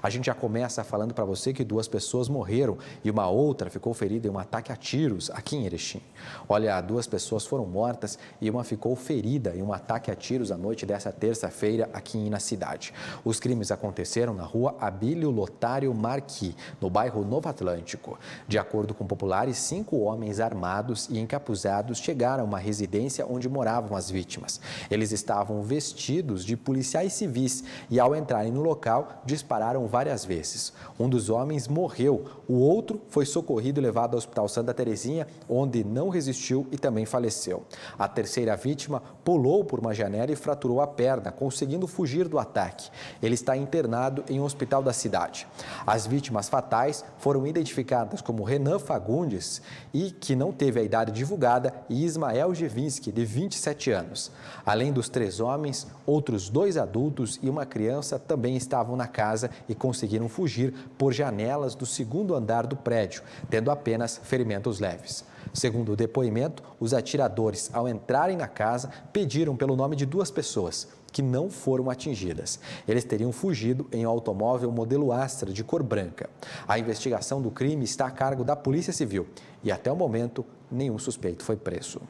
A gente já começa falando para você que duas pessoas morreram e uma outra ficou ferida em um ataque a tiros aqui em Erechim. Olha, duas pessoas foram mortas e uma ficou ferida em um ataque a tiros à noite dessa terça-feira aqui na cidade. Os crimes aconteceram na rua Abílio Lotário Marqui, no bairro Novo Atlântico. De acordo com populares, cinco homens armados e encapuzados chegaram a uma residência onde moravam as vítimas. Eles estavam vestidos de policiais civis e, ao entrarem no local, dispararam várias vezes. Um dos homens morreu, o outro foi socorrido e levado ao Hospital Santa Terezinha, onde não resistiu e também faleceu. A terceira vítima pulou por uma janela e fraturou a perna, conseguindo fugir do ataque. Ele está internado em um hospital da cidade. As vítimas fatais foram identificadas como Renan Fagundes, e que não teve a idade divulgada, e Ismael jevinski de 27 anos. Além dos três homens, outros dois adultos e uma criança também estavam na casa e e conseguiram fugir por janelas do segundo andar do prédio, tendo apenas ferimentos leves. Segundo o depoimento, os atiradores, ao entrarem na casa, pediram pelo nome de duas pessoas que não foram atingidas. Eles teriam fugido em um automóvel modelo Astra de cor branca. A investigação do crime está a cargo da Polícia Civil e até o momento nenhum suspeito foi preso.